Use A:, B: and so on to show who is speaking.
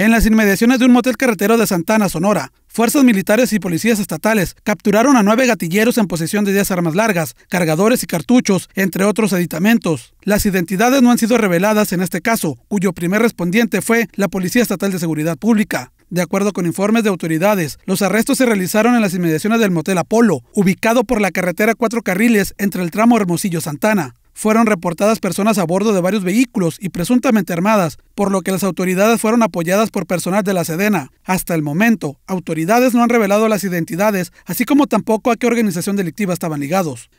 A: En las inmediaciones de un motel carretero de Santana, Sonora, fuerzas militares y policías estatales capturaron a nueve gatilleros en posesión de 10 armas largas, cargadores y cartuchos, entre otros aditamentos. Las identidades no han sido reveladas en este caso, cuyo primer respondiente fue la Policía Estatal de Seguridad Pública. De acuerdo con informes de autoridades, los arrestos se realizaron en las inmediaciones del motel Apolo, ubicado por la carretera Cuatro Carriles entre el tramo Hermosillo-Santana. Fueron reportadas personas a bordo de varios vehículos y presuntamente armadas, por lo que las autoridades fueron apoyadas por personal de la Sedena. Hasta el momento, autoridades no han revelado las identidades, así como tampoco a qué organización delictiva estaban ligados.